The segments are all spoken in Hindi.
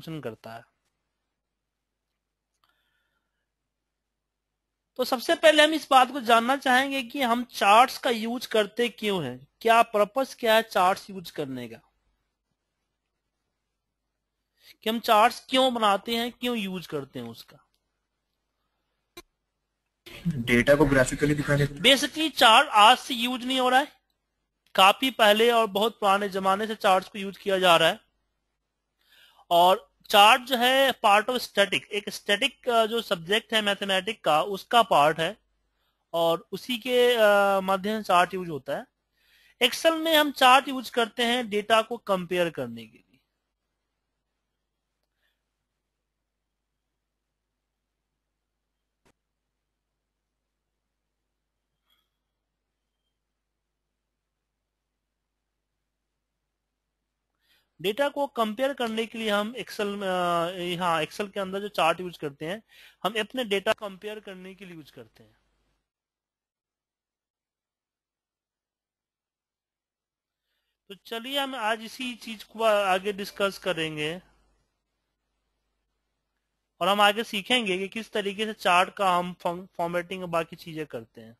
फंक्शन करता है तो सबसे पहले हम इस बात को जानना चाहेंगे कि हम चार्ट्स का यूज करते क्यों हैं क्या पर्पस क्या है चार्ट्स यूज करने का कि हम चार्ट्स क्यों बनाते हैं क्यों यूज करते हैं उसका डेटा को ग्राफिकली दिखाने बेसिकली चार्ट आज से यूज नहीं हो रहा है काफी पहले और बहुत पुराने जमाने से चार्ट्स को यूज किया जा रहा है और चार्ट जो है पार्ट ऑफ स्टैटिक एक स्टैटिक जो सब्जेक्ट है मैथमेटिक का उसका पार्ट है और उसी के माध्यम से चार्ट यूज होता है एक्सेल में हम चार्ट यूज करते हैं डेटा को कंपेयर करने के लिए डेटा को कंपेयर करने के लिए हम एक्सेल हाँ एक्सेल के अंदर जो चार्ट यूज करते हैं हम अपने डेटा कंपेयर करने के लिए यूज करते हैं तो चलिए हम आज इसी चीज को आगे डिस्कस करेंगे और हम आगे सीखेंगे कि किस तरीके से चार्ट का हम फॉर्मेटिंग और बाकी चीजें करते हैं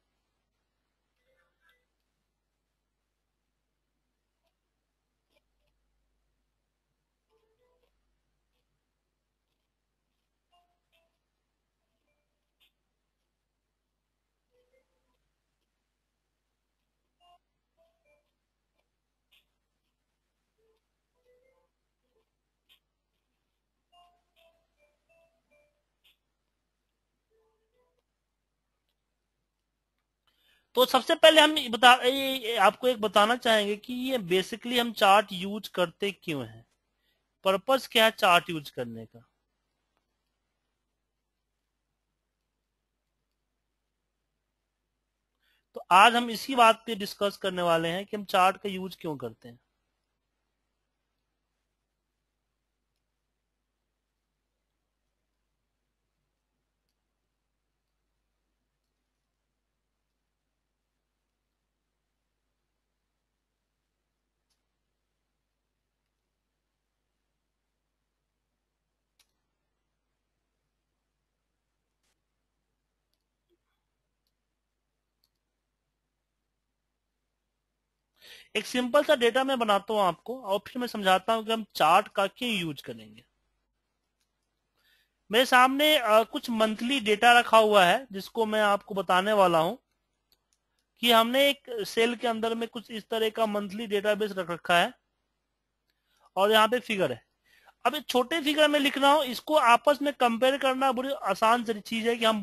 तो सबसे पहले हम बता ये आपको एक बताना चाहेंगे कि ये बेसिकली हम चार्ट यूज करते क्यों हैं पर्पस क्या है चार्ट यूज करने का तो आज हम इसी बात पे डिस्कस करने वाले हैं कि हम चार्ट का यूज क्यों करते हैं एक सिंपल सा डेटा मैं बनाता हूं आपको और फिर मैं समझाता हूं कि हम चार्ट का क्यों यूज करेंगे मेरे सामने आ, कुछ मंथली डेटा रखा हुआ है जिसको मैं आपको बताने वाला हूं कि हमने एक सेल के अंदर में कुछ इस तरह का मंथली डेटाबेस रख रखा है और यहाँ पे फिगर है अब ये छोटे फिगर में लिख रहा हूँ इसको आपस में कंपेयर करना बड़ी आसान सी चीज है कि हम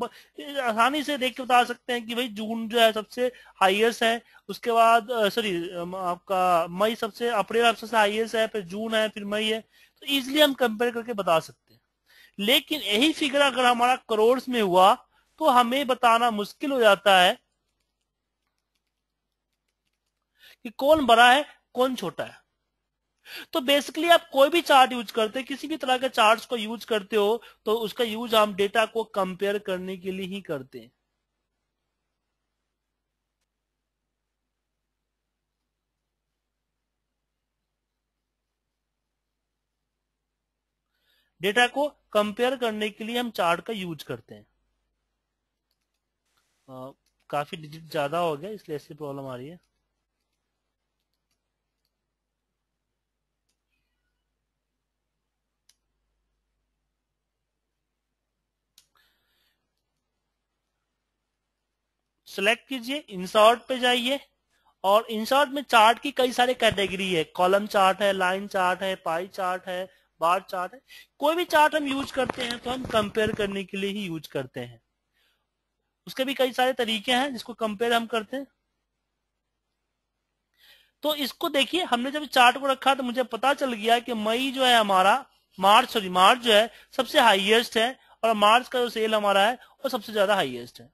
आसानी से देख के बता सकते हैं कि भाई जून जो है सबसे हाईएस्ट है उसके बाद सॉरी आपका मई सबसे अप्रैल सबसे हाईएस्ट है फिर जून है फिर मई है तो इजिली हम कंपेयर करके बता सकते हैं लेकिन यही फिगर अगर हमारा करोड़ में हुआ तो हमें बताना मुश्किल हो जाता है कि कौन बड़ा है कौन छोटा है तो बेसिकली आप कोई भी चार्ट यूज करते किसी भी तरह के चार्ट को यूज करते हो तो उसका यूज हम डेटा को कंपेयर करने के लिए ही करते हैं डेटा को कंपेयर करने के लिए हम चार्ट का यूज करते हैं आ, काफी डिजिट ज्यादा हो गया इसलिए ऐसी प्रॉब्लम आ रही है सेलेक्ट कीजिए इंसर्ट पे जाइए और इंसर्ट में चार्ट की कई सारे कैटेगरी है कॉलम चार्ट है लाइन चार्ट है पाई चार्ट है बार चार्ट है कोई भी चार्ट हम यूज करते हैं तो हम कंपेयर करने के लिए ही यूज करते हैं उसके भी कई सारे तरीके हैं जिसको कंपेयर हम करते हैं तो इसको देखिए हमने जब चार्ट को रखा तो मुझे पता चल गया कि मई जो है हमारा मार्च सॉरी मार्च जो है सबसे हाईएस्ट है और मार्च का जो सेल हमारा है वो सबसे ज्यादा हाईएस्ट है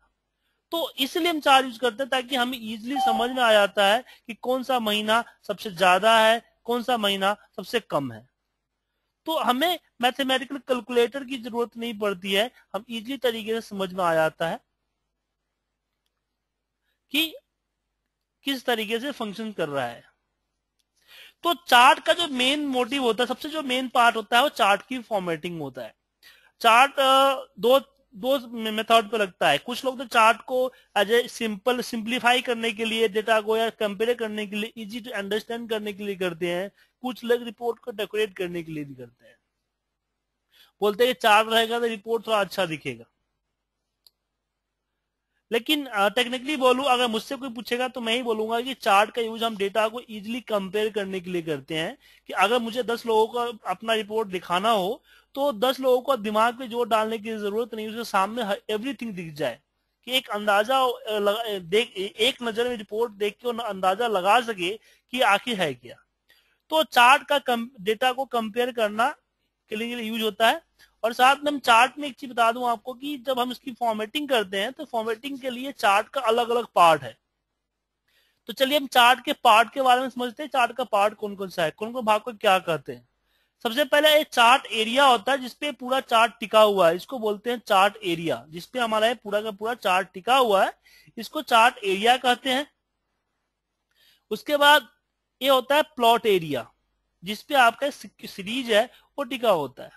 तो इसलिए हम चार यूज करते हैं ताकि हमें इजिली समझ में आ जाता है कि कौन सा महीना सबसे ज्यादा है कौन सा महीना सबसे कम है तो हमें मैथमेटिकल कैलकुलेटर की जरूरत नहीं पड़ती है हम इजिली तरीके से समझ में आ जाता है कि किस तरीके से फंक्शन कर रहा है तो चार्ट का जो मेन मोटिव होता है सबसे जो मेन पार्ट होता है वो चार्ट की फॉर्मेटिंग होता है चार्ट दो दो मेथड पे लगता है कुछ लोग तो चार्ट को एज ए सिंपल सिंप्लीफाई करने के लिए डेटा को या कंपेयर करने के लिए इजी टू अंडरस्टैंड करने के लिए करते हैं कुछ लोग रिपोर्ट को डेकोरेट करने के लिए भी करते हैं बोलते हैं चार्ट रहेगा तो रिपोर्ट थोड़ा अच्छा दिखेगा लेकिन टेक्निकली बोलू अगर मुझसे कोई पूछेगा तो मैं ही बोलूंगा कि चार्ट का यूज हम डेटा को इजीली कंपेयर करने के लिए करते हैं कि अगर मुझे 10 लोगों का अपना रिपोर्ट दिखाना हो तो दस लोगों को दिमाग पे जोर डालने की जरूरत नहीं उसके सामने एवरीथिंग दिख जाए कि एक अंदाजा देख एक नजर में रिपोर्ट देख के अंदाजा लगा सके कि आखिर है क्या तो चार्ट का डेटा को कंपेयर करना के लिए, लिए यूज होता है और साथ में हम चार्ट में एक चीज बता दूं आपको कि जब हम इसकी फॉर्मेटिंग करते हैं तो फॉर्मेटिंग के लिए चार्ट का अलग अलग पार्ट है तो चलिए हम चार्ट के पार्ट के बारे में समझते हैं चार्ट का पार्ट कौन कौन सा है कौन कौन भाग को क्या कहते हैं सबसे पहले एक चार्ट एरिया होता है जिसपे पूरा चार्ट टिका हुआ है इसको बोलते हैं चार्ट एरिया जिसपे हमारा ये पूरा का पूरा चार्ट टिका हुआ है इसको चार्ट एरिया कहते हैं उसके बाद ये होता है प्लॉट एरिया जिसपे आपका सीरीज है वो टिका होता है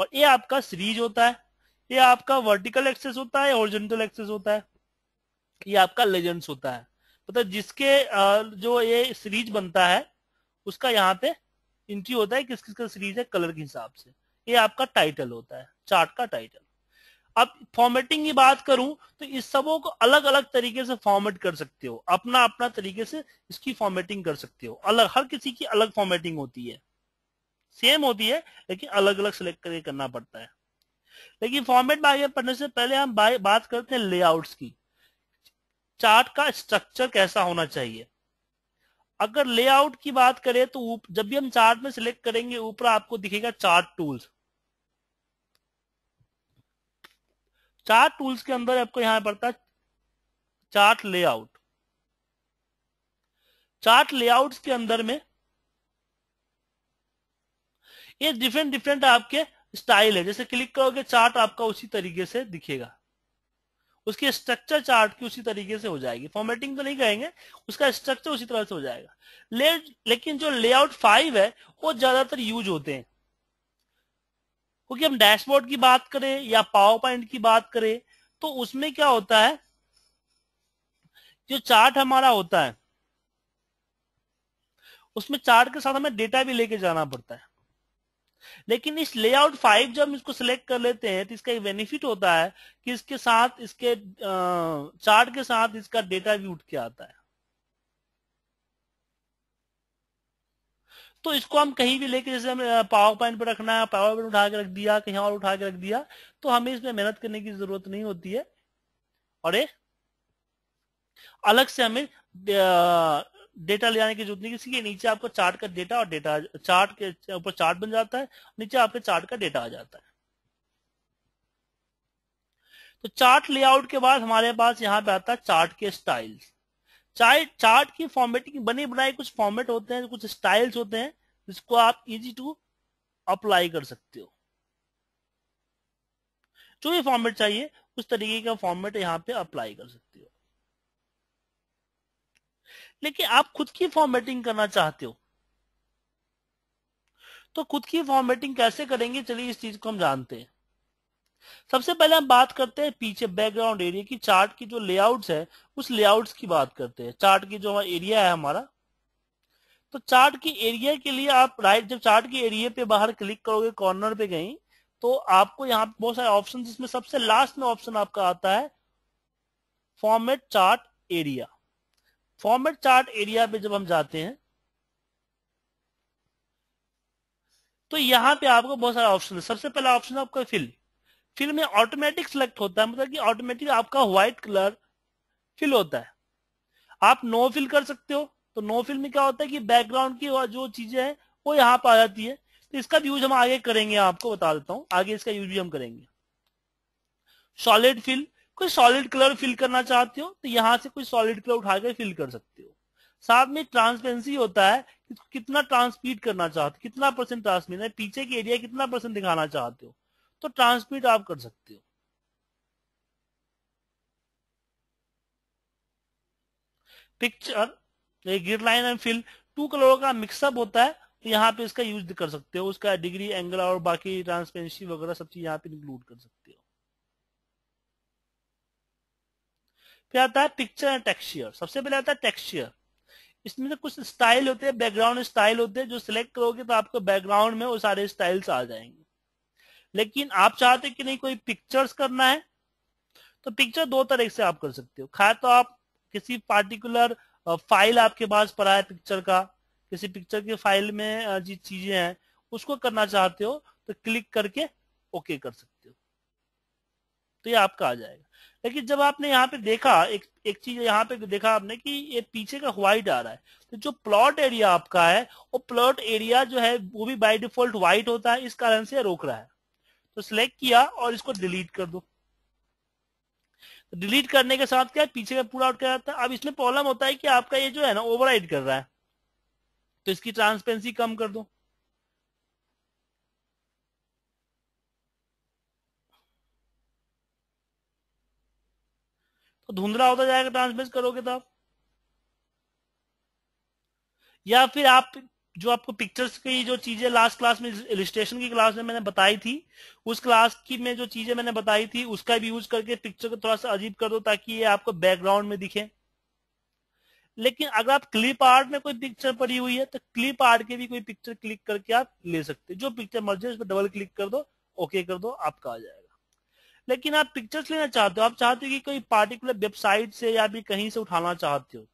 और ये आपका सीरीज होता है ये आपका वर्टिकल एक्सेस होता है ओरिजेंटल एक्सेस होता है ये आपका लेजेंड्स होता है मतलब जिसके जो ये सीरीज बनता है उसका यहाँ पे इंट्री होता है किस किस का सीरीज है कलर के हिसाब से ये आपका टाइटल होता है चार्ट का टाइटल अब फॉर्मेटिंग की बात करूं तो इस सबों को अलग अलग तरीके से फॉर्मेट कर सकते हो अपना अपना तरीके से इसकी फॉर्मेटिंग कर सकते हो अलग हर किसी की अलग फॉर्मेटिंग होती है सेम होती है लेकिन अलग अलग सिलेक्ट करके करना पड़ता है लेकिन फॉर्मेट में आगे पढ़ने से पहले हम बात करते हैं लेआउट्स की चार्ट का स्ट्रक्चर कैसा होना चाहिए अगर लेआउट की बात करें तो जब भी हम चार्ट में सिलेक्ट करेंगे ऊपर आपको दिखेगा चार्ट टूल्स चार्ट टूल्स के अंदर आपको यहां पड़ता है चार्ट लेआउट चार्ट लेआउट्स के अंदर में ये डिफरेंट डिफरेंट आपके स्टाइल है जैसे क्लिक करोगे चार्ट आपका उसी तरीके से दिखेगा उसकी स्ट्रक्चर चार्ट की उसी तरीके से हो जाएगी फॉर्मेटिंग तो नहीं कहेंगे उसका स्ट्रक्चर उसी तरह से हो जाएगा ले, लेकिन जो लेआउट फाइव है वो ज्यादातर यूज होते हैं क्योंकि हम डैशबोर्ड की बात करें या पावर पॉइंट की बात करें तो उसमें क्या होता है जो चार्ट हमारा होता है उसमें चार्ट के साथ हमें डेटा भी लेके जाना पड़ता है लेकिन इस लेआउट फाइव जब हम इसको सिलेक्ट कर लेते हैं तो इसका एक बेनिफिट होता है कि इसके साथ इसके चार्ट के साथ इसका डेटा भी उठ के आता है तो इसको हम कहीं भी लेके जैसे हमें पावर पॉइंट पर रखना है पावर पॉइंट उठा के रख दिया कहीं और उठा के रख दिया तो हमें इसमें मेहनत करने की जरूरत नहीं होती है और ये अलग से हमें डेटा ले जाने की जरूरत नहीं किसी के नीचे आपको चार्ट का डेटा और डेटा चार्ट के ऊपर चार्ट बन जाता है नीचे आपके चार्ट का डेटा आ जाता है तो चार्ट लेआउट के बाद हमारे पास यहाँ पे आता है चार्ट के स्टाइल्स चार्ट चार्ट की फॉर्मेटिंग बने बनाए कुछ फॉर्मेट होते हैं कुछ स्टाइल्स होते हैं जिसको आप इजी टू अप्लाई कर सकते हो जो भी फॉर्मेट चाहिए उस तरीके का फॉर्मेट यहाँ पे अप्लाई कर सकते लेकिन आप खुद की फॉर्मेटिंग करना चाहते हो तो खुद की फॉर्मेटिंग कैसे करेंगे चलिए इस चीज को हम जानते हैं सबसे पहले हम बात करते हैं पीछे बैकग्राउंड एरिया की चार्ट की जो लेआउट्स है उस लेआउट्स की बात करते हैं चार्ट की जो एरिया है हमारा तो चार्ट की एरिया के लिए आप राइट जब चार्ट के एरिया पे बाहर क्लिक करोगे कॉर्नर पे गई तो आपको यहाँ बहुत सारे ऑप्शन जिसमें सबसे लास्ट में ऑप्शन आपका आता है format chart area format chart area पे जब हम जाते हैं तो यहां पे आपको बहुत सारा ऑप्शन है सबसे पहला ऑप्शन है आपका फिल फिल में ऑटोमेटिक सिलेक्ट होता है मतलब कि ऑटोमेटिक आपका व्हाइट कलर फिल होता है आप नो फिल कर सकते हो तो नो फिल में क्या होता है कि बैकग्राउंड की जो चीजें हैं वो यहां पर आ जाती है तो इसका यूज हम आगे करेंगे आपको बता देता हूं आगे इसका यूज भी हम करेंगे सॉलिड फिल कोई सॉलिड कलर फिल करना चाहते हो तो यहां से कोई सॉलिड कलर उठाकर फिल कर सकते हो साथ में ट्रांसपेरेंसी होता है कि कितना ट्रांसपीट करना चाहते हो कितना परसेंट ट्रांसपीट है पीछे की एरिया कितना परसेंट दिखाना चाहते हो तो ट्रांसपीट आप कर सकते हो पिक्चर गिर लाइन एंड फिल टू कलरों का मिक्सअप होता है तो यहाँ पे इसका यूज कर सकते हो उसका डिग्री एंगल और बाकी ट्रांसपेरेंसी वगैरह सब चीज यहाँ पे इंक्लूड कर सकते हो फिर आता है पिक्चर एंड टेक्सचर सबसे पहले आता है टेक्सचर इसमें से कुछ स्टाइल होते हैं बैकग्राउंड स्टाइल होते हैं जो सिलेक्ट करोगे तो आपको बैकग्राउंड में वो सारे स्टाइल्स आ जाएंगे लेकिन आप चाहते कि नहीं कोई पिक्चर्स करना है तो पिक्चर दो तरह से आप कर सकते हो खा तो आप किसी पार्टिकुलर फाइल आपके पास पड़ा है पिक्चर का किसी पिक्चर की फाइल में जी चीजें हैं उसको करना चाहते हो तो क्लिक करके ओके कर सकते हो तो ये आपका आ जाएगा लेकिन जब आपने यहाँ पे देखा एक एक चीज यहाँ पे देखा आपने कि ये पीछे का व्हाइट आ रहा है तो जो प्लॉट एरिया आपका है वो प्लॉट एरिया जो है वो भी बाय डिफॉल्ट व्हाइट होता है इस कारण से रोक रहा है तो सिलेक्ट किया और इसको डिलीट कर दो तो डिलीट करने के साथ क्या है पीछे का पूरा आउट कर रहा था अब इसमें प्रॉब्लम होता है कि आपका ये जो है ना ओवर कर रहा है तो इसकी ट्रांसपेरेंसी कम कर दो धुंधला होता जाएगा ट्रांसमिट करोगे तो आप या फिर आप जो आपको पिक्चर्स की जो चीजें लास्ट क्लास में इलिस्ट्रेशन की क्लास में मैंने बताई थी उस क्लास की में जो चीजें मैंने बताई थी उसका भी यूज करके पिक्चर को थोड़ा सा अजीब कर दो ताकि ये आपको बैकग्राउंड में दिखे लेकिन अगर आप क्लिप आर्ट में कोई पिक्चर पड़ी हुई है तो क्लिप आर्ट के भी कोई पिक्चर क्लिक करके आप ले सकते जो पिक्चर मर्जी है उस पर डबल क्लिक कर दो ओके कर दो आपका आ जाएगा लेकिन आप पिक्चर्स लेना चाहते हो आप चाहते हो कि कोई पार्टिकुलर वेबसाइट से या भी कहीं से उठाना चाहते हो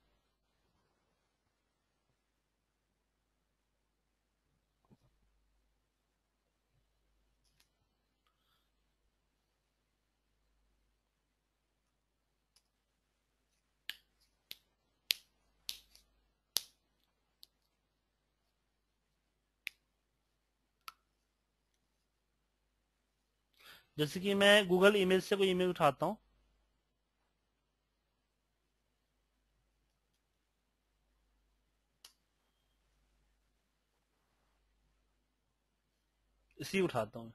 जैसे कि मैं गूगल इमेज से कोई इमेज उठाता हूं इसी उठाता हूं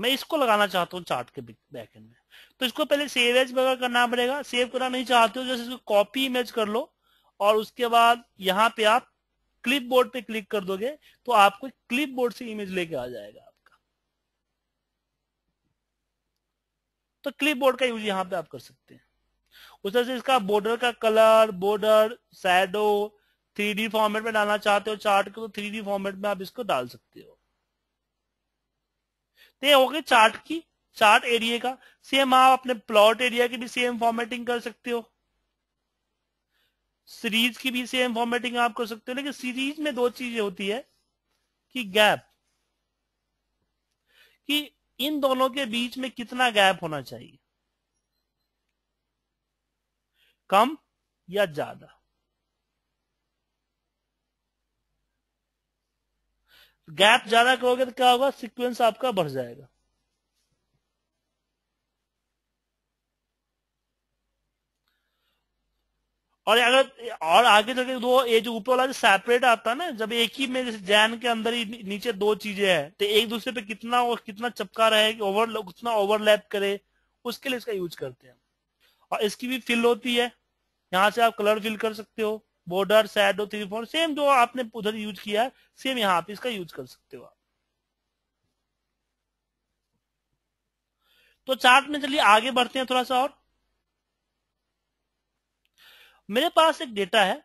मैं इसको लगाना चाहता हूँ चार्ट के बैकेंड में तो इसको पहले सेव एज वगैरह करना पड़ेगा सेव करना नहीं चाहते हो जैसे इसको कॉपी इमेज कर लो और उसके बाद यहाँ पे आप क्लिपबोर्ड पे क्लिक कर दोगे तो आपको क्लिपबोर्ड से इमेज लेके आ जाएगा तो बोर्ड का यूज यहां पे आप कर सकते हैं उस तरह से इसका बॉर्डर का colour border shadow three format में डालना चाहते हो चार्ट को तो थ्री फॉर्मेट में आप इसको डाल सकते हो तो ये हो गए चार्ट की चार्ट एरिया का सेम आप अपने प्लॉट एरिया की भी सेम फॉर्मेटिंग कर सकते हो सीरीज की भी सेम फॉर्मेटिंग आप कर सकते हो लेकिन सीरीज में दो चीजें होती है कि गैप कि इन दोनों के बीच में कितना गैप होना चाहिए कम या ज्यादा गैप ज्यादा करोगे तो क्या होगा सीक्वेंस आपका बढ़ जाएगा और अगर और आगे चल के दो ये जो ऊपर वाला जो सेपरेट आता है ना जब एक ही में जैसे जैन के अंदर ही नीचे दो चीजें हैं तो एक दूसरे पे कितना और कितना चपका रहे ओवर कितना ओवरलैप करे उसके लिए इसका यूज करते हैं और इसकी भी फिल होती है यहाँ से आप कलर फिल कर सकते हो बॉर्डर हो थ्री फोर सेम जो आपने उधर यूज किया है सेम यहाँ पे इसका यूज कर सकते हो आप तो चार्ट में चलिए आगे बढ़ते हैं थोड़ा सा और मेरे पास एक डेटा है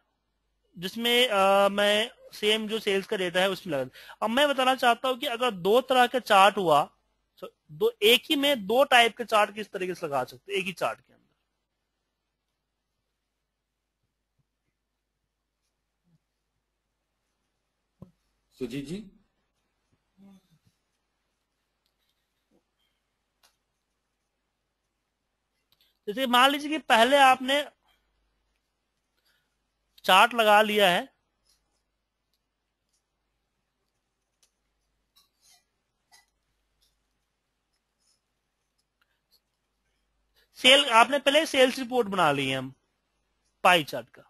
जिसमें मैं सेम जो सेल्स का डेटा है उसमें लगा अब मैं बताना चाहता हूं कि अगर दो तरह का चार्ट हुआ तो दो एक ही में दो टाइप के चार्ट किस तरीके से लगा सकते एक ही चार्ट के अंदर सुजीत जी जैसे मान लीजिए कि पहले आपने चार्ट लगा लिया है सेल आपने पहले सेल्स रिपोर्ट बना ली है हम पाई चार्ट का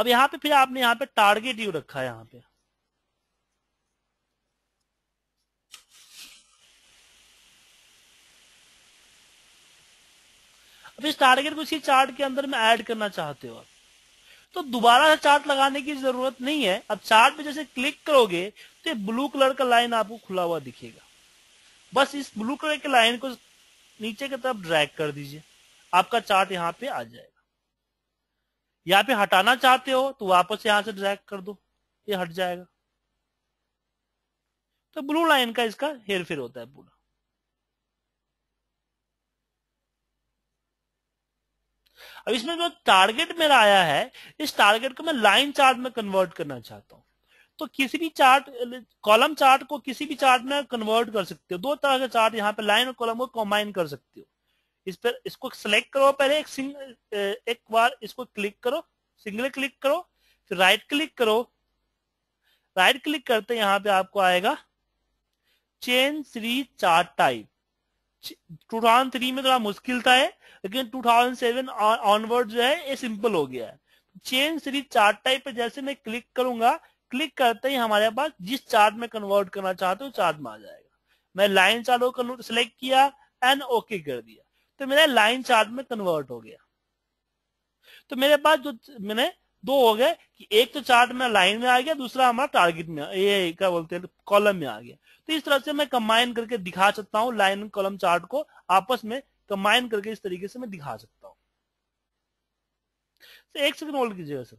अब यहां पे फिर आपने यहां पे टारगेट यू रखा है यहां पे अब इस टारगेट को इसी चार्ट के अंदर में ऐड करना चाहते हो आप तो दोबारा से चार्ट लगाने की जरूरत नहीं है अब चार्ट पे जैसे क्लिक करोगे तो ब्लू कलर का लाइन आपको खुला हुआ दिखेगा बस इस ब्लू कलर के लाइन को नीचे की तरफ ड्रैग कर दीजिए आपका चार्ट यहाँ पे आ जाएगा यहाँ पे हटाना चाहते हो तो वापस यहां से ड्रैग कर दो ये हट जाएगा तो ब्लू लाइन का इसका हेर फेर होता है पूरा अब इसमें जो टारगेट मेरा आया है इस टारगेट को मैं लाइन चार्ट में कन्वर्ट करना चाहता हूं तो किसी भी चार्ट कॉलम चार्ट को किसी भी चार्ट में कन्वर्ट कर सकते हो दो तरह के चार्ट यहाँ पे लाइन और कॉलम को कॉम्बाइन कर सकते हो इस पर इसको सिलेक्ट करो पहले एक सिंग एक बार इसको क्लिक करो सिंगल क्लिक करो फिर राइट क्लिक करो राइट क्लिक करते यहाँ पे आपको आएगा change three chart type two three में थोड़ा मुश्किल था है लेकिन 2007 ऑनवर्ड जो है ये सिंपल हो गया है चेन सीरीज चार्ट टाइप पे जैसे मैं क्लिक करूंगा क्लिक करते ही हमारे पास जिस चार्ट में कन्वर्ट करना चाहते हो चार्ट में आ जाएगा मैं लाइन चार्ट सिलेक्ट किया एंड ओके कर दिया तो मेरा लाइन चार्ट में कन्वर्ट हो गया तो मेरे पास जो मैंने दो हो गए कि एक तो चार्ट में लाइन में आ गया दूसरा हमारा टारगेट में ये क्या बोलते हैं कॉलम में आ गया तो इस तरह से मैं कंबाइन करके दिखा सकता हूँ लाइन कॉलम चार्ट को आपस में कंबाइन करके इस तरीके से मैं दिखा सकता हूं तो एक सेकंड होल्ड कीजिएगा सर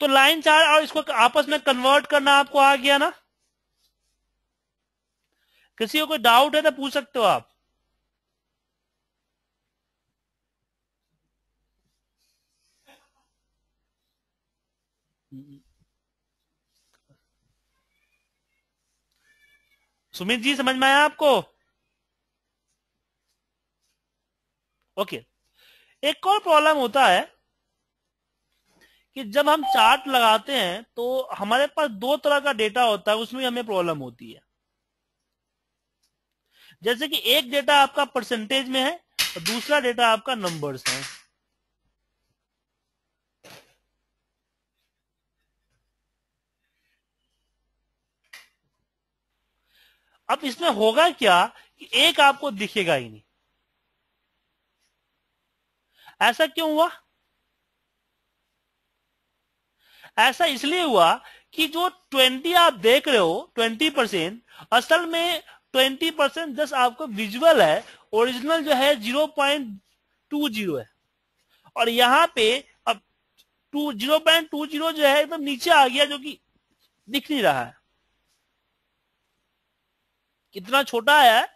तो लाइन चार और इसको आपस में कन्वर्ट करना आपको आ गया ना किसी को कोई डाउट है तो पूछ सकते हो आप सुमित जी समझ में आया आपको ओके एक और प्रॉब्लम होता है कि जब हम चार्ट लगाते हैं तो हमारे पास दो तरह का डेटा होता है उसमें हमें प्रॉब्लम होती है जैसे कि एक डेटा आपका परसेंटेज में है और दूसरा डेटा आपका नंबर्स है अब इसमें होगा क्या कि एक आपको दिखेगा ही नहीं ऐसा क्यों हुआ ऐसा इसलिए हुआ कि जो 20 आप देख रहे हो 20 परसेंट असल में 20 परसेंट जस्ट आपको विजुअल है ओरिजिनल जो है 0.20 है और यहाँ पे अब two zero point two zero जो है एकदम तो नीचे आ गया जो कि दिख नहीं रहा है कितना छोटा है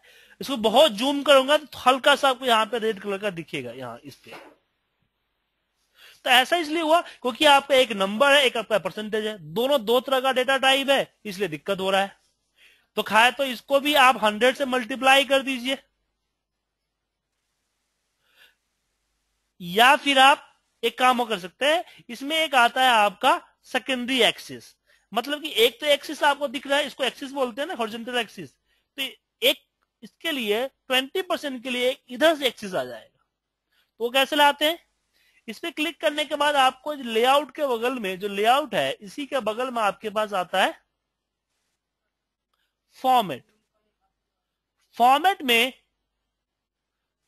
इसको बहुत जूम करूंगा तो हल्का सा आपको यहाँ पे रेड कलर का दिखेगा यहाँ इस पे तो ऐसा इसलिए हुआ क्योंकि आपका एक नंबर है एक आपका परसेंटेज है दोनों दो तरह का डेटा टाइप है इसलिए दिक्कत हो रहा है तो खाए तो इसको भी आप हंड्रेड से मल्टीप्लाई कर दीजिए या फिर आप एक काम कर सकते हैं इसमें एक आता है आपका सेकेंडरी एक्सिस मतलब कि एक तो एक्सिस आपको दिख रहा है इसको एक्सिस बोलते हैं ना हॉरिजॉन्टल एक्सिस तो एक इसके लिए 20 परसेंट के लिए इधर से एक्सिस आ जाएगा तो वो कैसे लाते हैं इस पर क्लिक करने के बाद आपको लेआउट के बगल में जो लेआउट है इसी के बगल में आपके पास आता है फॉर्मेट फॉर्मेट में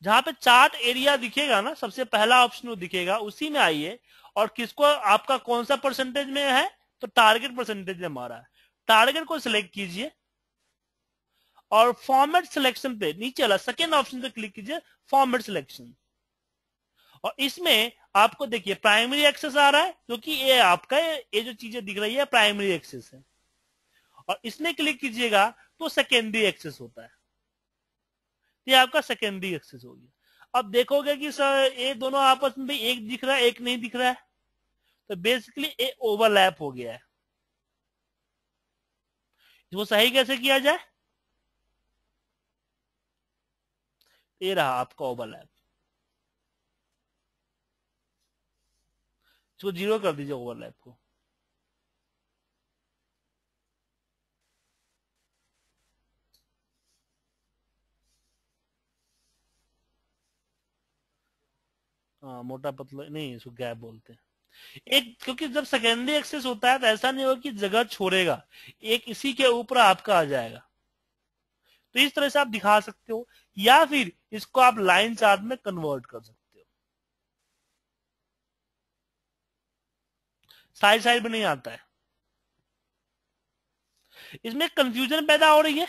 जहां पे चार्ट एरिया दिखेगा ना सबसे पहला ऑप्शन दिखेगा उसी में आइए और किसको आपका कौन सा परसेंटेज में है तो टारगेट परसेंटेज में मारा है टारगेट को सिलेक्ट कीजिए और फॉर्मेट सिलेक्शन पे नीचे वाला सेकेंड ऑप्शन पे क्लिक कीजिए फॉर्मेट सिलेक्शन और इसमें आपको देखिए प्राइमरी एक्सेस आ रहा है क्योंकि ये आपका ये जो चीजें दिख रही है प्राइमरी एक्सेस है और इसमें क्लिक कीजिएगा तो सेकेंडरी एक्सेस होता है ये आपका सेकेंडरी एक्सेस हो गया अब देखोगे कि सर ये दोनों आपस में भी एक दिख रहा है एक नहीं दिख रहा है तो बेसिकली ये ओवरलैप हो गया है वो सही कैसे किया जाए ये रहा आपका ओवरलैप इसको जीरो कर दीजिए ओवरलैप को आ, हाँ, मोटा पतला नहीं इसको गैप बोलते हैं एक क्योंकि जब सेकेंडरी एक्सेस होता है तो ऐसा नहीं होगा कि जगह छोड़ेगा एक इसी के ऊपर आपका आ जाएगा तो इस तरह से आप दिखा सकते हो या फिर इसको आप लाइन चार्ट में कन्वर्ट कर सकते हो साइड साइड में नहीं आता है इसमें कंफ्यूजन पैदा हो रही है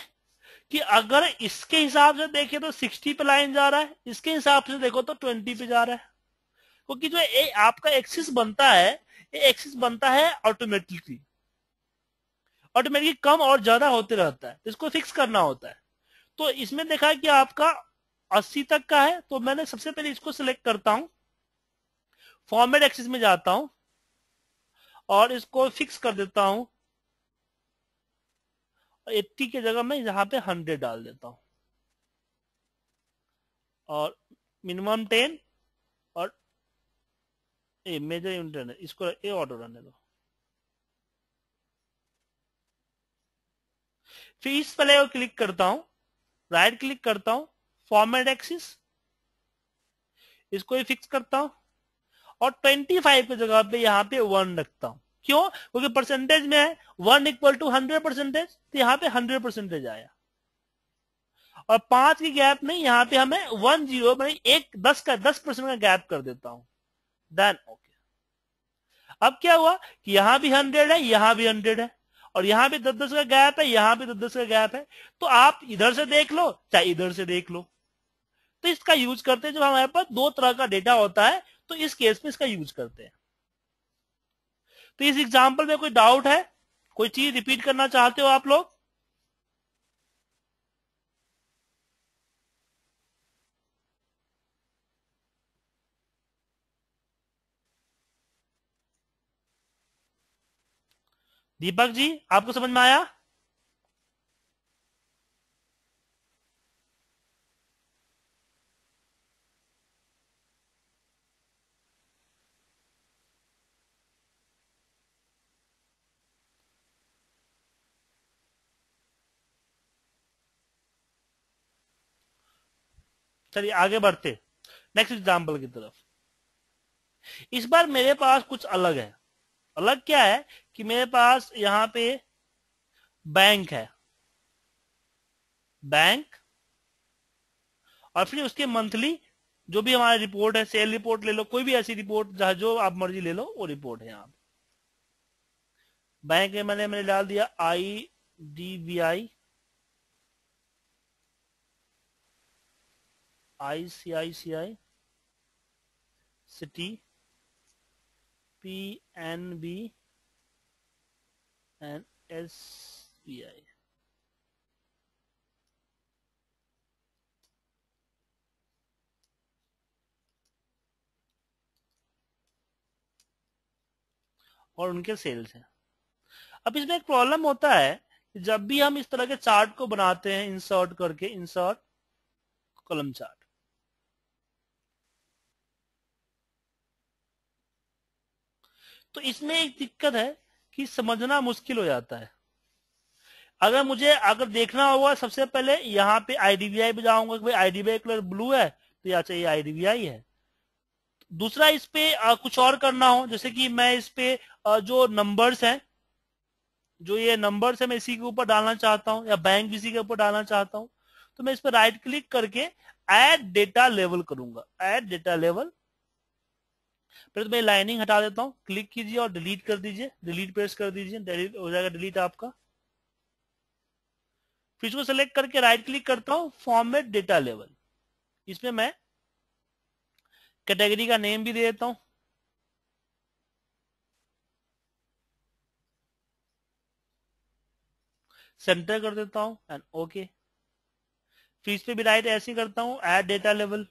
कि अगर इसके हिसाब से देखें तो 60 पे लाइन जा रहा है इसके हिसाब से देखो तो 20 पे जा रहा है क्योंकि जो ए, आपका एक्सिस बनता है ये एक्सिस बनता है ऑटोमेटिकली ऑटोमेटिकली कम और ज्यादा होते रहता है इसको फिक्स करना होता है तो इसमें देखा कि आपका 80 तक का है तो मैंने सबसे पहले इसको सिलेक्ट करता हूं फॉर्मेट एक्सिस में जाता हूं और इसको फिक्स कर देता हूं एट्टी की जगह मैं यहां पे हंड्रेड डाल देता हूं और मिनिमम टेन और ए मेजर यूनिट इसको ए ऑर्डर रहने दो फिर इस पहले को क्लिक करता हूं राइट क्लिक करता हूं फॉर्मेट एक्सिस इसको ही फिक्स करता हूं और 25 की जगह पे यहाँ पे वन रखता हूं क्यों क्योंकि परसेंटेज में है one equal to hundred percentage तो यहाँ पे हंड्रेड परसेंटेज आया और पांच की गैप में यहाँ पे हमें वन जीरो एक दस का दस परसेंट का गैप कर देता हूं देन ओके अब क्या हुआ कि यहां भी हंड्रेड है यहां भी हंड्रेड है और यहां भी दस दस का गैप है यहां भी दस दस का गैप है तो आप इधर से देख लो चाहे इधर से देख लो तो इसका यूज करते हैं जब हमारे पास दो तरह का डेटा होता है तो इस केस में इसका यूज करते हैं तो इस एग्जाम्पल में कोई डाउट है कोई चीज रिपीट करना चाहते हो आप लोग दीपक जी आपको समझ में आया चलिए आगे बढ़ते नेक्स्ट एग्जाम्पल की तरफ इस बार मेरे पास कुछ अलग है अलग क्या है कि मेरे पास यहां पे बैंक है बैंक और फिर उसके मंथली जो भी हमारी रिपोर्ट है सेल रिपोर्ट ले लो कोई भी ऐसी रिपोर्ट जहां जो आप मर्जी ले लो वो रिपोर्ट है पर बैंक में मैंने मैंने डाल दिया I D B I ICICI Citi PNB B I और उनके सेल्स हैं अब इसमें एक प्रॉब्लम होता है जब भी हम इस तरह के चार्ट को बनाते हैं इंसर्ट करके इंसर्ट कॉलम चार्ट तो इसमें एक दिक्कत है कि समझना मुश्किल हो जाता है अगर मुझे अगर देखना होगा सबसे पहले यहाँ पे आईडीबीआई पे जाऊंगा भाई आईडीबीआई कलर ब्लू है तो या चाहिए आईडीबीआई है दूसरा इस पे आ, कुछ और करना हो जैसे कि मैं इस पे आ, जो नंबर्स हैं जो ये नंबर्स है मैं इसी के ऊपर डालना चाहता हूँ या बैंक इसी के ऊपर डालना चाहता हूँ तो मैं इस पर राइट क्लिक करके एड डेटा लेवल करूंगा एड डेटा लेवल फिर तो मैं लाइनिंग हटा देता हूँ क्लिक कीजिए और डिलीट कर दीजिए डिलीट प्रेस कर दीजिए डिलीट हो जाएगा डिलीट आपका फिर इसको सेलेक्ट करके राइट क्लिक करता हूँ फॉर्मेट डेटा लेवल इसमें मैं कैटेगरी का नेम भी दे देता हूँ सेंटर कर देता हूं एंड ओके okay. फीस पे भी राइट ऐसे करता हूं एड डेटा लेवल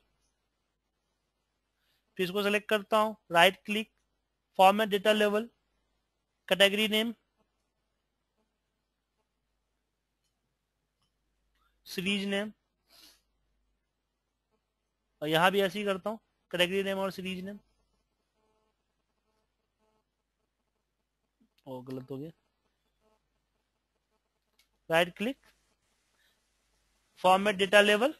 फिर इसको सेलेक्ट करता हूँ राइट क्लिक फॉर्मेट डेटा लेवल कैटेगरी नेम सीरीज नेम और यहां भी ऐसे ही करता हूं कैटेगरी नेम और सीरीज नेम ओ गलत हो गया राइट क्लिक फॉर्मेट डेटा लेवल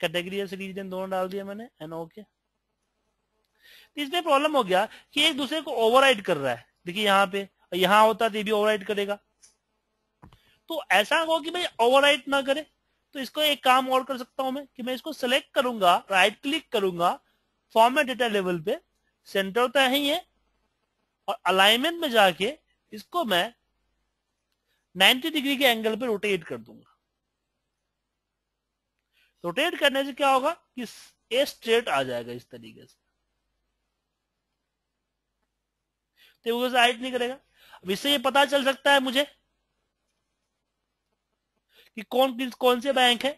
कैटेगरी और सीरीज नेम दोनों डाल दिया मैंने एंड ओके okay. इसमें प्रॉब्लम हो गया कि एक दूसरे को ओवरराइड कर रहा है देखिए यहां पे यहां होता तो ये भी ओवरराइड करेगा तो ऐसा हो कि भाई ओवरराइड ना करे तो इसको एक काम और कर सकता हूं मैं कि मैं इसको सिलेक्ट करूंगा राइट क्लिक करूंगा फॉर्मेट डेटा लेवल पे सेंटर तो है ये और अलाइनमेंट में जाके इसको मैं 90 डिग्री के एंगल पे रोटेट कर दूंगा रोटेट करने से क्या होगा कि ए स्ट्रेट आ जाएगा इस तरीके से तो से हाइट नहीं करेगा अब इससे ये पता चल सकता है मुझे कि कौन कौन से बैंक है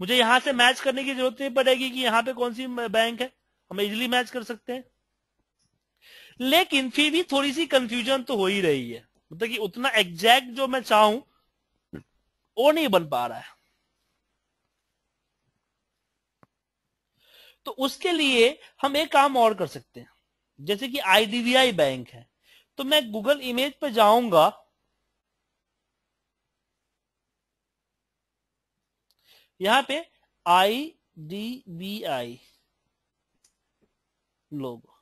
मुझे यहां से मैच करने की जरूरत नहीं पड़ेगी कि यहां पे कौन सी बैंक है हम इजिली मैच कर सकते हैं लेकिन फिर भी थोड़ी सी कंफ्यूजन तो हो ही रही है मतलब कि उतना एग्जैक्ट जो मैं चाहूं वो नहीं बन पा रहा है तो उसके लिए हम एक काम और कर सकते हैं जैसे कि आईडीबीआई बैंक है तो मैं गूगल इमेज पर जाऊंगा यहां पे I D B I logo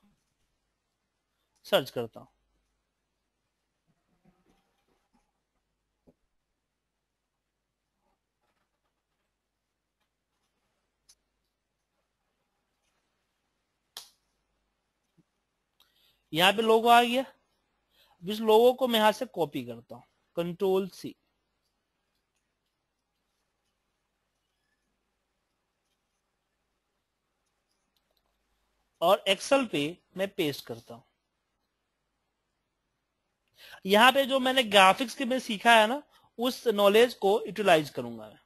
search करता हूं यहां पे लोगो आ गया अब इस लोगो को मैं यहां से कॉपी करता हूं कंट्रोल सी और एक्सेल पे मैं पेस्ट करता हूं यहां पे जो मैंने ग्राफिक्स के में सीखा है ना उस नॉलेज को यूटिलाइज करूंगा मैं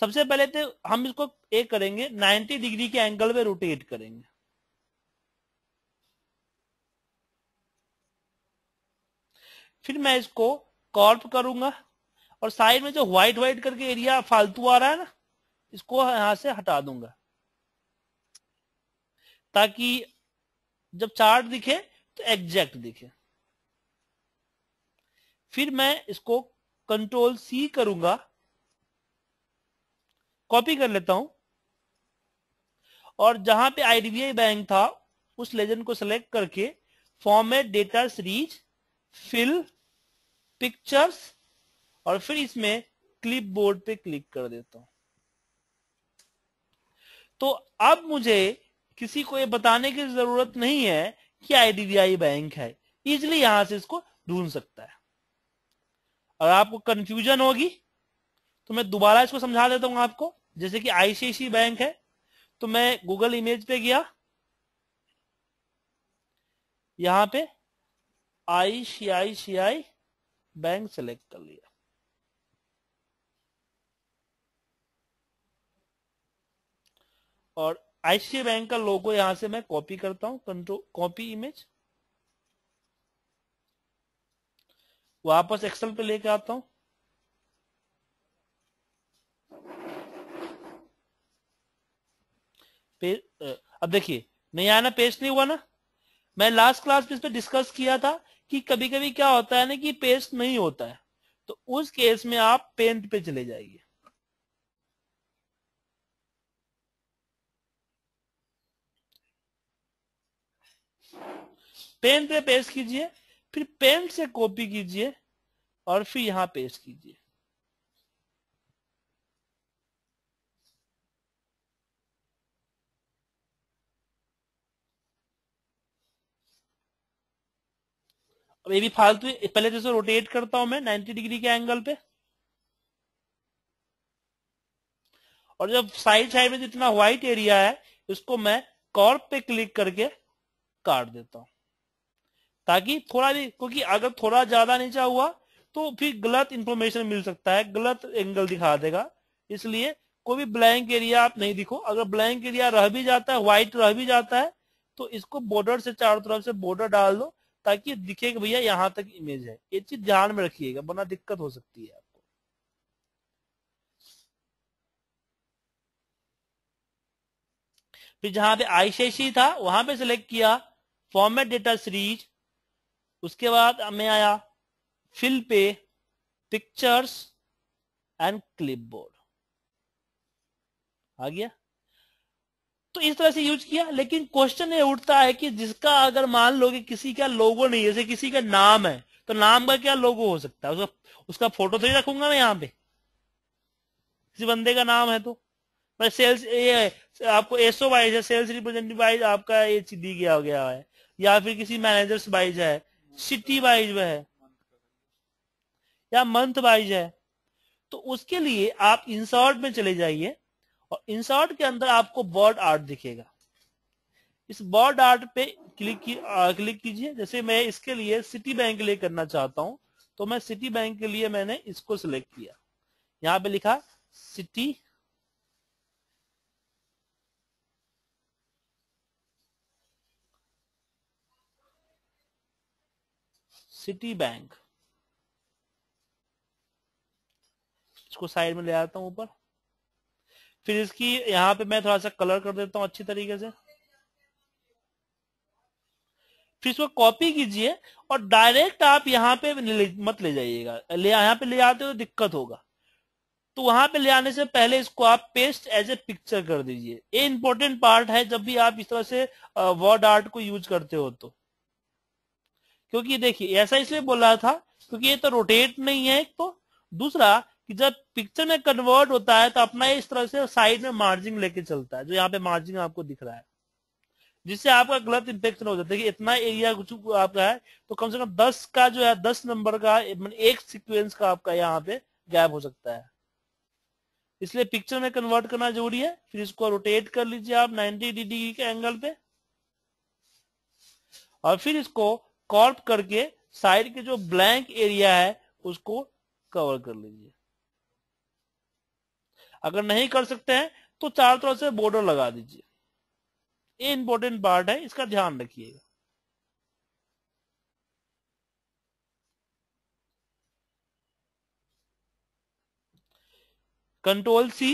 सबसे पहले तो हम इसको एक करेंगे 90 डिग्री के एंगल पे रोटेट करेंगे फिर मैं इसको कॉर्प करूंगा और साइड में जो व्हाइट व्हाइट करके एरिया फालतू आ रहा है ना इसको यहां से हटा दूंगा ताकि जब चार्ट दिखे तो एग्जैक्ट दिखे फिर मैं इसको कंट्रोल सी करूंगा कॉपी कर लेता हूं और जहां पे आईडीबीआई बैंक था उस लेजेंड को सिलेक्ट करके format data series fill pictures और फिर इसमें क्लिप बोर्ड पे क्लिक कर देता हूं तो अब मुझे किसी को ये बताने की जरूरत नहीं है कि आईडीबीआई बैंक है इजिली यहां से इसको ढूंढ सकता है और आपको कंफ्यूजन होगी तो मैं दोबारा इसको समझा देता हूं आपको जैसे कि आईसीआईसी बैंक है तो मैं गूगल इमेज पे गया यहां पे आई सी आई सी आई बैंक सेलेक्ट कर लिया और आईसी बैंक का लोगो यहां से मैं कॉपी करता हूं कंट्रोल कॉपी इमेज वापस एक्सेल पे लेके आता हूं अब देखिए नहीं आना पेस्ट नहीं हुआ ना मैं लास्ट क्लास में इस पर डिस्कस किया था कि कभी कभी क्या होता है ना कि पेस्ट नहीं होता है तो उस केस में आप पेंट पे चले जाइए पेन पे पेस्ट कीजिए फिर पेंट से कॉपी कीजिए और फिर यहां पेस्ट कीजिए अब ये भी फालतू पहले जैसे तो रोटेट करता हूं मैं 90 डिग्री के एंगल पे और जब साइड साइड में जितना व्हाइट एरिया है इसको मैं कॉर्प पे क्लिक करके काट देता हूं ताकि थोड़ा भी क्योंकि अगर थोड़ा ज्यादा नीचा हुआ तो फिर गलत इंफॉर्मेशन मिल सकता है गलत एंगल दिखा देगा इसलिए कोई भी ब्लैंक एरिया आप नहीं दिखो अगर ब्लैंक एरिया रह भी जाता है व्हाइट रह भी जाता है तो इसको बॉर्डर से चारों तरफ से बॉर्डर डाल दो ताकि दिखे कि भैया यहाँ तक इमेज है ये चीज ध्यान में रखिएगा वरना दिक्कत हो सकती है आपको फिर जहां पे आईसी था वहां पे सिलेक्ट किया फॉर्मेट डेटा सीरीज उसके बाद मैं आया फिल पे पिक्चर्स एंड क्लिपबोर्ड आ गया तो इस तरह से यूज किया लेकिन क्वेश्चन ये उठता है कि जिसका अगर मान लो कि किसी का लोगो नहीं जैसे किसी का नाम है तो नाम का क्या लोगो हो सकता है उसका उसका फोटो तो ही रखूंगा मैं यहाँ पे किसी बंदे का नाम है तो मैं सेल्स ये आपको एसओ वाइज है सेल्स रिप्रेजेंटेटिव वाइज आपका ये दी गया हो गया है या फिर किसी मैनेजर्स वाइज है सिटी वाइज वह है या मंथ वाइज है तो उसके लिए आप इंसॉर्ट में चले जाइए और इंसर्ट के अंदर आपको बर्ड आर्ट दिखेगा इस बर्ड आर्ट पे क्लिक की, आ, क्लिक कीजिए जैसे मैं इसके लिए सिटी बैंक के लिए करना चाहता हूं तो मैं सिटी बैंक के लिए मैंने इसको सिलेक्ट किया यहां पे लिखा सिटी सिटी बैंक इसको साइड में ले आता हूं ऊपर फिर इसकी यहाँ पे मैं थोड़ा सा कलर कर देता हूं अच्छी तरीके से फिर इसको कॉपी कीजिए और डायरेक्ट आप यहाँ पे मत ले जाइएगा ले यहाँ पे ले आते हो तो दिक्कत होगा तो वहां पे ले आने से पहले इसको आप पेस्ट एज ए पिक्चर कर दीजिए ये इंपॉर्टेंट पार्ट है जब भी आप इस तरह से वर्ड आर्ट को यूज करते हो तो क्योंकि देखिए ऐसा इसलिए बोला था क्योंकि ये तो रोटेट नहीं है एक तो दूसरा कि जब पिक्चर में कन्वर्ट होता है तो अपना इस तरह से साइड में मार्जिन लेके चलता है जो यहाँ पे मार्जिन आपको दिख रहा है जिससे आपका गलत इंफेक्शन हो जाता है कि इतना एरिया कुछ आपका है तो कम से कम दस का जो है दस नंबर का मतलब एक सीक्वेंस का आपका यहाँ पे गैप हो सकता है इसलिए पिक्चर में कन्वर्ट करना जरूरी है फिर इसको रोटेट कर लीजिए आप 90 डिग्री के एंगल पे और फिर इसको कॉर्प करके साइड के जो ब्लैंक एरिया है उसको कवर कर लीजिए अगर नहीं कर सकते हैं तो चारों तरफ से बॉर्डर लगा दीजिए ये इंपॉर्टेंट पार्ट है इसका ध्यान रखिएगा कंट्रोल सी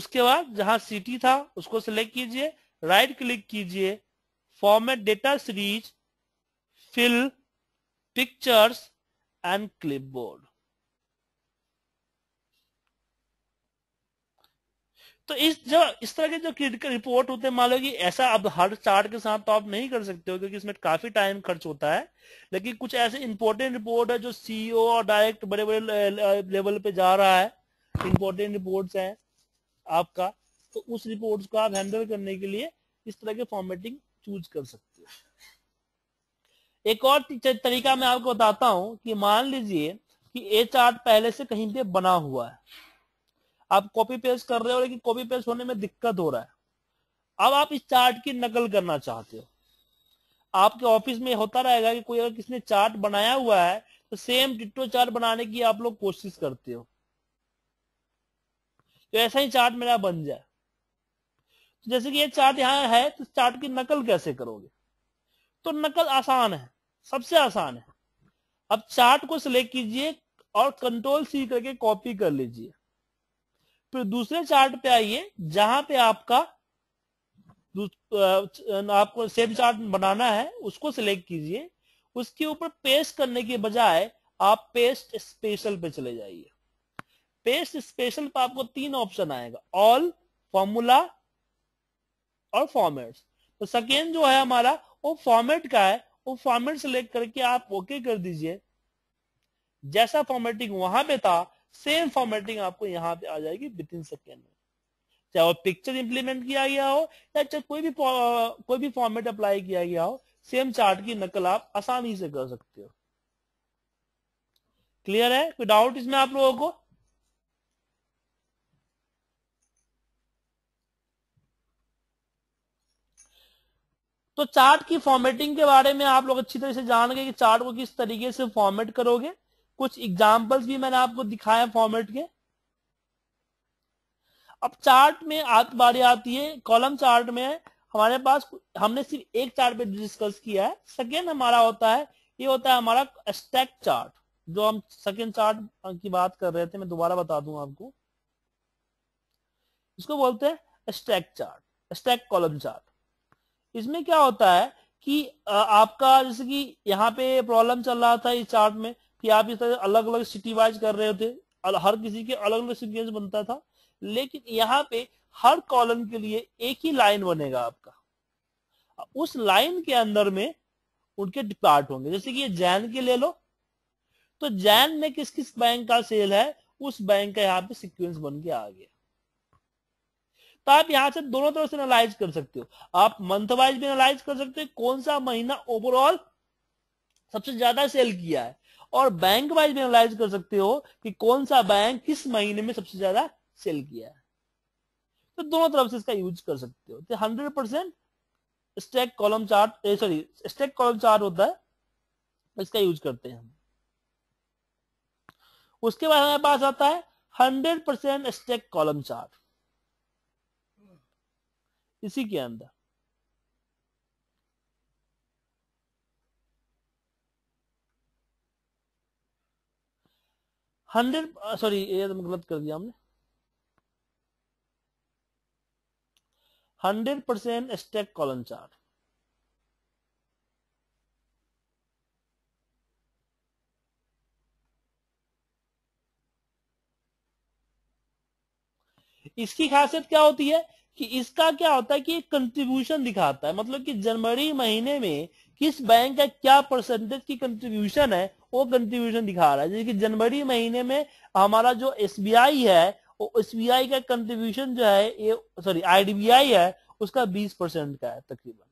उसके बाद जहां सिटी था उसको सिलेक्ट कीजिए राइट क्लिक कीजिए format data series fill pictures and clipboard तो इस जो इस तरह के जो क्रिटिकल रिपोर्ट होते हैं मान लो कि ऐसा अब हर चार्ट के साथ तो आप नहीं कर सकते हो क्योंकि इसमें काफी टाइम खर्च होता है लेकिन कुछ ऐसे इंपॉर्टेंट रिपोर्ट है जो सीईओ e और डायरेक्ट बड़े बड़े लेवल पे जा रहा है इंपॉर्टेंट रिपोर्ट है आपका तो उस रिपोर्ट को आप हैंडल करने के लिए इस तरह के फॉर्मेटिंग चूज कर सकते हो एक और तरीका मैं आपको बताता हूं कि मान लीजिए कि ए चार्ट पहले से कहीं पे बना हुआ है आप कॉपी पेस्ट कर रहे हो लेकिन कॉपी पेस्ट होने में दिक्कत हो रहा है अब आप इस चार्ट की नकल करना चाहते हो आपके ऑफिस में होता रहेगा कि कोई अगर किसने चार्ट बनाया हुआ है तो सेम टिट्टो चार्ट बनाने की आप लोग कोशिश करते हो तो ऐसा ही चार्ट मेरा बन जाए तो जैसे कि ये चार्ट यहाँ है तो चार्ट की नकल कैसे करोगे तो नकल आसान है सबसे आसान है अब चार्ट को सिलेक्ट कीजिए और कंट्रोल सी करके कॉपी कर लीजिए फिर दूसरे चार्ट पे आइए जहां पे आपका आपको सेम चार्ट बनाना है उसको सिलेक्ट कीजिए उसके ऊपर पेस्ट करने के बजाय आप पेस्ट स्पेशल पे चले जाइए पेस्ट स्पेशल पे आपको तीन ऑप्शन आएगा ऑल फॉर्मूला और फॉर्मेट तो सेकेंड जो है हमारा वो फॉर्मेट का है वो फॉर्मेट सेलेक्ट करके आप ओके कर दीजिए जैसा फॉर्मेटिंग वहां पे था सेम फॉर्मेटिंग आपको यहाँ पे आ जाएगी विद इन सेकेंड में चाहे वो पिक्चर इंप्लीमेंट किया गया हो या चाहे कोई भी कोई भी फॉर्मेट अप्लाई किया गया हो सेम चार्ट की नकल आप आसानी से कर सकते हो क्लियर है कोई डाउट इसमें आप लोगों को तो चार्ट की फॉर्मेटिंग के बारे में आप लोग अच्छी तरह से जान गए कि चार्ट को किस तरीके से फॉर्मेट करोगे कुछ एग्जाम्पल्स भी मैंने आपको दिखाया फॉर्मेट के अब चार्ट में आत बारी आती है कॉलम चार्ट में हमारे पास हमने सिर्फ एक चार्ट पे डिस्कस किया है सेकेंड हमारा होता है ये होता है हमारा स्टैक चार्ट जो हम सेकेंड चार्ट की बात कर रहे थे मैं दोबारा बता दूं आपको इसको बोलते हैं stack chart stack column chart इसमें क्या होता है कि आपका जैसे कि यहाँ पे प्रॉब्लम चल रहा था इस चार्ट में कि आप इस तरह अलग अलग सिटी वाइज कर रहे होते हर किसी के अलग अलग सीक्वेंस बनता था लेकिन यहाँ पे हर कॉलम के लिए एक ही लाइन बनेगा आपका उस लाइन के अंदर में उनके पार्ट होंगे जैसे कि ये जैन के ले लो तो जैन में किस किस बैंक का सेल है उस बैंक का यहाँ पे सीक्वेंस बन के आ गया तो आप यहां से दोनों तरह से एनालाइज कर सकते हो आप मंथ वाइज भी एनालाइज कर सकते हो कौन सा महीना ओवरऑल सबसे ज्यादा सेल किया है और बैंक वाइज भी एनालाइज कर सकते हो कि कौन सा बैंक किस महीने में सबसे ज्यादा सेल किया है तो दोनों तरफ से इसका यूज कर सकते हो तो hundred percent stack column chart sorry stack column chart होता है इसका यूज करते हैं हम उसके बाद हमारे पास आता है hundred percent stack column chart इसी के अंदर हंड्रेड सॉरी ये तो गलत कर दिया हमने hundred percent stack column chart इसकी खासियत क्या होती है कि इसका क्या होता है कि कंट्रीब्यूशन दिखाता है मतलब कि जनवरी महीने में किस बैंक का क्या परसेंटेज की कंट्रीब्यूशन है वो कंट्रीब्यूशन दिखा रहा है जैसे कि जनवरी महीने में हमारा जो एस है वो एस का कंट्रीब्यूशन जो है ये सॉरी आई है उसका बीस परसेंट का है तकरीबन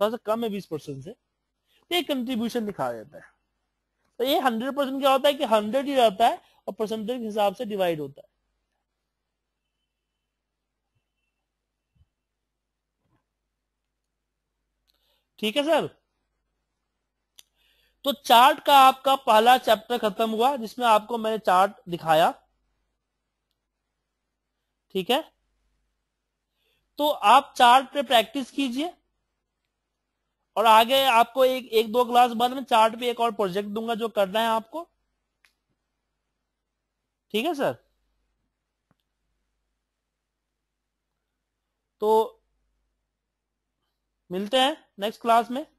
थोड़ा सा कम है बीस परसेंट से तो ये कंट्रीब्यूशन दिखा देता है तो ये हंड्रेड परसेंट क्या होता है कि हंड्रेड ही रहता है और परसेंटेज के हिसाब से डिवाइड होता है ठीक है सर तो चार्ट का आपका पहला चैप्टर खत्म हुआ जिसमें आपको मैंने चार्ट दिखाया ठीक है तो आप चार्ट पे प्रैक्टिस कीजिए और आगे आपको एक एक दो क्लास बाद में चार्ट पे एक और प्रोजेक्ट दूंगा जो करना है आपको ठीक है सर तो मिलते हैं नेक्स्ट क्लास में